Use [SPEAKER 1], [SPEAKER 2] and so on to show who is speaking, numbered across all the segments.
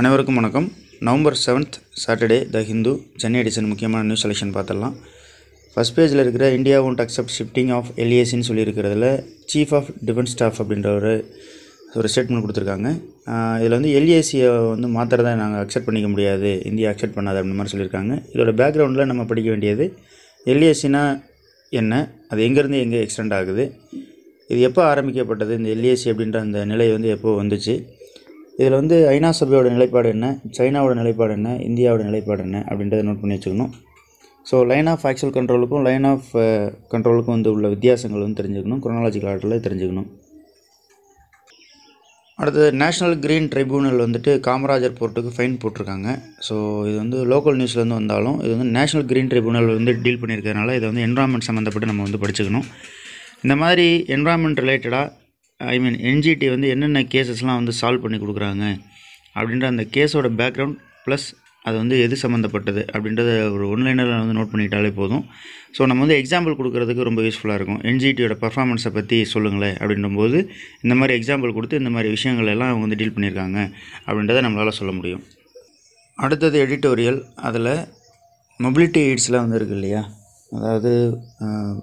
[SPEAKER 1] அனைவருக்கும் வணக்கம் November seventh Saturday the Hindu Chennai edition முக்கியமான நியூஸ் செலெக்ஷன் பார்த்துடலாம் ஃபஸ்ட் பேஜில் இருக்கிற India won't accept shifting of எல்ஏசின்னு சொல்லியிருக்கிறதுல சீஃப் ஆஃப் டிஃபென்ஸ் ஸ்டாஃப் அப்படின்ற ஒரு ஒரு ஸ்டேட்மெண்ட் கொடுத்துருக்காங்க இதில் வந்து எல்ஏசியை வந்து தான் நாங்கள் அக்செப்ட் பண்ணிக்க முடியாது இந்தியா அக்செப்ட் பண்ணாது அப்படின்ற மாதிரி சொல்லியிருக்காங்க இதோட பேக்ரவுண்டில் நம்ம படிக்க வேண்டியது எல்ஏசினா என்ன அது எங்கேருந்து எங்கே எக்ஸ்டெண்ட் ஆகுது இது எப்போ ஆரம்பிக்கப்பட்டது இந்த எல்ஏசி அப்படின்ற அந்த நிலை வந்து எப்போது வந்துச்சு இதில் வந்து ஐநா சபையோட நிலைப்பாடு என்ன சைனாவோட நிலைப்பாடு என்ன இந்தியாவோட நிலைப்பாடு என்ன அப்படின்றத நோட் பண்ணி வச்சுக்கணும் ஸோ லைன் ஆஃப் ஆக்சுவல் கண்ட்ரோலுக்கும் லைன் ஆஃப் கண்ட்ரோலுக்கும் வந்து உள்ள வித்தியாசங்கள் வந்து தெரிஞ்சுக்கணும் குரோனாலஜிக்கல் ஆர்டரில் தெரிஞ்சுக்கணும் அடுத்தது நேஷ்னல் க்ரீன் ட்ரிபியூனல் வந்துட்டு காமராஜர் போர்ட்டுக்கு ஃபைன் போட்டிருக்காங்க ஸோ இது வந்து லோக்கல் நியூஸ்லேருந்து வந்தாலும் இது வந்து நேஷ்னல் க்ரீன் ட்ரிபியூனல் வந்து டீல் பண்ணியிருக்கிறதுனால இதை வந்து என்வரான்மெண்ட் சம்மந்தப்பட்டு நம்ம வந்து படிச்சுக்கணும் இந்த மாதிரி என்வரான்மெண்ட் ரிலேட்டடாக ஐ மீன் என்ஜிடி வந்து என்னென்ன கேசஸ்லாம் வந்து சால்வ் பண்ணி கொடுக்குறாங்க அப்படின்ற அந்த கேஸோட பேக்ரவுண்ட் ப்ளஸ் அது வந்து எது சம்மந்தப்பட்டது அப்படின்றத ஒரு ஒன்லைனரில் வந்து நோட் பண்ணிட்டாலே போதும் ஸோ நம்ம வந்து எக்ஸாம்பிள் கொடுக்குறதுக்கு ரொம்ப யூஸ்ஃபுல்லாக இருக்கும் என்ஜிடியோட பர்ஃபார்மன்ஸை பற்றி சொல்லுங்களேன் அப்படின்னும்போது இந்த மாதிரி எக்ஸாம்பிள் கொடுத்து இந்த மாதிரி விஷயங்கள் எல்லாம் அவங்க வந்து டீல் பண்ணியிருக்காங்க அப்படின்றத நம்மளால் சொல்ல முடியும் அடுத்தது எடிட்டோரியல் அதில் மொபிலிட்டி எய்ட்ஸ்லாம் வந்து இருக்குது இல்லையா அதாவது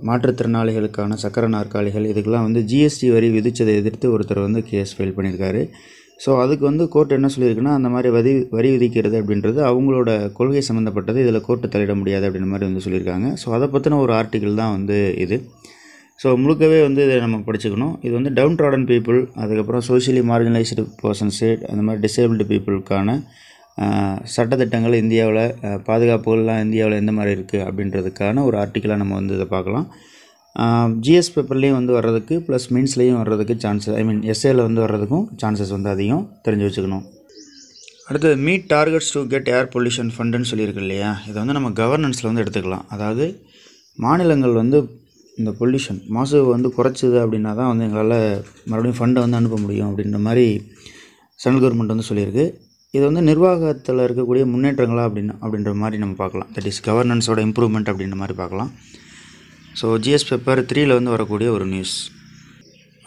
[SPEAKER 1] மாற்றுத்திறனாளிகளுக்கான சக்கர நாற்காலிகள் இதுக்கெல்லாம் வந்து ஜிஎஸ்டி வரி விதித்ததை எதிர்த்து ஒருத்தர் வந்து கேஸ் ஃபைல் பண்ணியிருக்காரு ஸோ அதுக்கு வந்து கோர்ட் என்ன சொல்லியிருக்குன்னா அந்த மாதிரி வரி வரி விதிக்கிறது அப்படின்றது அவங்களோட கொள்கை சம்மந்தப்பட்டது இதில் கோர்ட்டு தலையிட முடியாது அப்படின்ற மாதிரி வந்து சொல்லியிருக்காங்க ஸோ அதை பற்றின ஒரு ஆர்டிக்கிள் தான் வந்து இது ஸோ முழுக்கவே வந்து இதை நம்ம படிச்சுக்கணும் இது வந்து டவுன் ட்ராடன் பீப்புள் அதுக்கப்புறம் சோஷியலி மார்ஜினலைஸ்டு பர்சன்ஸு அந்த மாதிரி டிசேபிள்டு பீப்புளுக்கான சட்டத்திட்டங்கள் இந்தியாவில் பாதுகாப்புகள்லாம் இந்தியாவில் எந்த மாதிரி இருக்குது அப்படின்றதுக்கான ஒரு ஆர்டிக்கலாக நம்ம வந்து இதை பார்க்கலாம் ஜிஎஸ் பேப்பர்லேயும் வந்து வர்றதுக்கு ப்ளஸ் மீன்ஸ்லேயும் வர்றதுக்கு சான்சஸ் ஐ மீன் எஸ்ஏயில் வந்து வர்றதுக்கும் சான்சஸ் வந்து அதிகம் தெரிஞ்சு வச்சுக்கணும் அடுத்தது meet targets to get air pollution ஃபண்டுன்னு சொல்லியிருக்கு இல்லையா இதை வந்து நம்ம கவர்னன்ஸில் வந்து எடுத்துக்கலாம் அதாவது மாநிலங்கள் வந்து இந்த பொல்யூஷன் மாசு வந்து குறைச்சிது அப்படின்னா தான் வந்து எங்களால் மறுபடியும் ஃபண்டை வந்து அனுப்ப முடியும் அப்படின்ற மாதிரி சென்ட்ரல் கவர்மெண்ட் வந்து சொல்லியிருக்கு இது வந்து நிர்வாகத்தில் இருக்கக்கூடிய முன்னேற்றங்களா அப்படின்னு அப்படின்ற மாதிரி நம்ம பார்க்கலாம் தட் இஸ் கவர்னன்ஸோட இம்ப்ரூவ்மெண்ட் அப்படின்ற மாதிரி பார்க்கலாம் ஸோ ஜிஎஸ் பேப்பர் த்ரீயில் வந்து வரக்கூடிய ஒரு நியூஸ்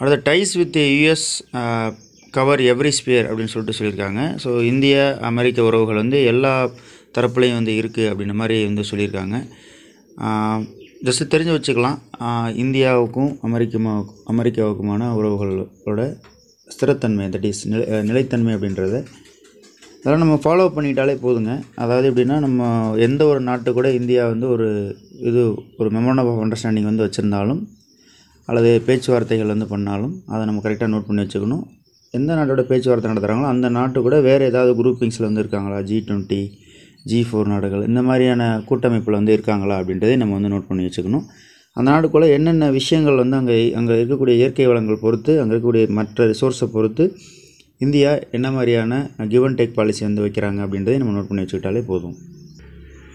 [SPEAKER 1] அடுத்த ties with US cover every sphere அப்படின்னு சொல்லிட்டு சொல்லியிருக்காங்க ஸோ இந்திய அமெரிக்க உறவுகள் வந்து எல்லா தரப்புலையும் வந்து இருக்குது அப்படின்ற மாதிரி வந்து சொல்லியிருக்காங்க ஜஸ்ட் தெரிஞ்சு வச்சுக்கலாம் இந்தியாவுக்கும் அமெரிக்கமா அமெரிக்காவுக்குமான உறவுகளோட ஸ்திரத்தன்மை தட் இஸ் நிலை நிலைத்தன்மை அப்படின்றத அதெல்லாம் நம்ம ஃபாலோ பண்ணிக்கிட்டாலே போதுங்க அதாவது எப்படின்னா நம்ம எந்த ஒரு நாட்டு கூட இந்தியா வந்து ஒரு இது ஒரு மெமரண்டம் ஆஃப் அண்டர்ஸ்டாண்டிங் வந்து வச்சுருந்தாலும் அல்லது பேச்சுவார்த்தைகள் வந்து பண்ணாலும் அதை நம்ம கரெக்டாக நோட் பண்ணி வச்சுக்கணும் எந்த நாட்டோட பேச்சுவார்த்தை நடத்துகிறாங்களோ அந்த நாட்டு கூட வேறு ஏதாவது குரூப்பிங்ஸில் வந்து இருக்காங்களா ஜி டுவெண்ட்டி ஜி ஃபோர் நாடுகள் இந்த மாதிரியான கூட்டமைப்பில் வந்து இருக்காங்களா அப்படின்றதே நம்ம வந்து நோட் பண்ணி வச்சுக்கணும் அந்த நாடுக்குள்ளே என்னென்ன விஷயங்கள் வந்து அங்கே அங்கே இருக்கக்கூடிய இயற்கை வளங்கள் பொறுத்து அங்கே இருக்கக்கூடிய மற்ற ரிசோர்ஸை பொறுத்து இந்தியா என்ன மாதிரியான கிவ் அண்ட் டேக் பாலிசி வந்து வைக்கிறாங்க அப்படின்றத நம்ம நோட் பண்ணி வச்சுக்கிட்டாலே போதும்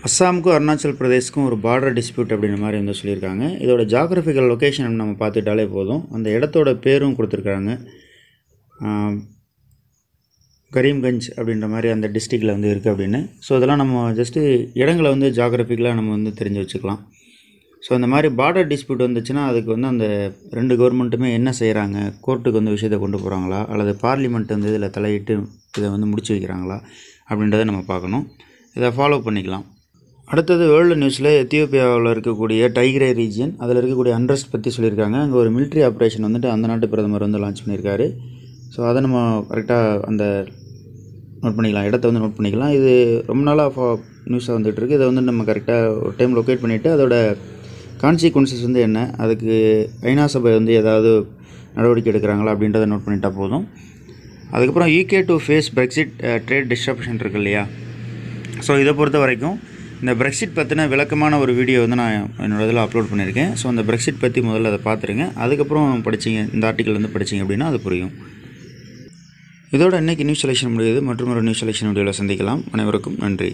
[SPEAKER 1] அஸ்ஸாமுக்கும் அருணாச்சல் பிரதேஷ்க்கும் ஒரு பார்டர் டிஸ்பியூட் அப்படின்ற மாதிரி வந்து சொல்லியிருக்காங்க இதோட ஜாகிரபிக்கல் லொக்கேஷன் நம்ம பார்த்துட்டாலே போதும் அந்த இடத்தோட பேரும் கொடுத்துருக்குறாங்க கரீம்கஞ்ச் அப்படின்ற மாதிரி அந்த டிஸ்ட்ரிக்டில் வந்து இருக்குது அப்படின்னு ஸோ இதெல்லாம் நம்ம ஜஸ்ட்டு இடங்களை வந்து ஜாகிரபிக்கலாக நம்ம வந்து தெரிஞ்சு வச்சுக்கலாம் ஸோ இந்த மாதிரி பார்டர் டிஸ்பியூட் வந்துச்சுன்னா அதுக்கு வந்து அந்த ரெண்டு கவர்மெண்ட்டுமே என்ன செய்கிறாங்க கோர்ட்டுக்கு வந்து விஷயத்தை கொண்டு போகிறாங்களா அல்லது பார்லிமெண்ட் வந்து இதில் தலையிட்டு இதை வந்து முடிச்சு வைக்கிறாங்களா அப்படின்றத நம்ம பார்க்கணும் இதை ஃபாலோ பண்ணிக்கலாம் அடுத்தது வேர்ல்டு நியூஸில் எத்தியோப்பியாவில் இருக்கக்கூடிய டைக்ரே ரீஜியன் அதில் இருக்கக்கூடிய அண்ட்ரஸ்ட் பற்றி சொல்லியிருக்காங்க அங்கே ஒரு மிலிட்ரி ஆப்ரேஷன் வந்துட்டு அந்த நாட்டு பிரதமர் வந்து லான்ச் பண்ணியிருக்காரு ஸோ அதை நம்ம கரெக்டாக அந்த நோட் பண்ணிக்கலாம் இடத்த வந்து நோட் பண்ணிக்கலாம் இது ரொம்ப நாளாக நியூஸாக வந்துட்டுருக்கு இதை வந்து நம்ம கரெக்டாக ஒரு டைம் லொக்கேட் பண்ணிவிட்டு அதோட கான்சிக்வன்சஸ் வந்து என்ன அதுக்கு ஐநா சபை வந்து ஏதாவது நடவடிக்கை எடுக்கிறாங்களா அப்படின்றத நோட் பண்ணிட்டா போதும் அதுக்கப்புறம் UK to face Brexit trade disruption இருக்குது இல்லையா ஸோ இதை பொறுத்த வரைக்கும் இந்த பிரெக்சிட் பற்றின விளக்கமான ஒரு வீடியோ வந்து நான் என்னோட இதில் அப்லோட் பண்ணியிருக்கேன் ஸோ அந்த பிரெக்சிட் பற்றி முதல்ல அதை பார்த்துருங்க அதுக்கப்புறம் படிச்சிங்க இந்த ஆர்டிக்கல் வந்து படிச்சிங்க அப்படின்னா அது புரியும் இதோட இன்றைக்கி நியூஸ் செலெக்ஷன் முடியுது மற்றும் ஒரு நியூஸ் செலெக்ஷன் வீடியோவில் சந்திக்கலாம் அனைவருக்கும் நன்றி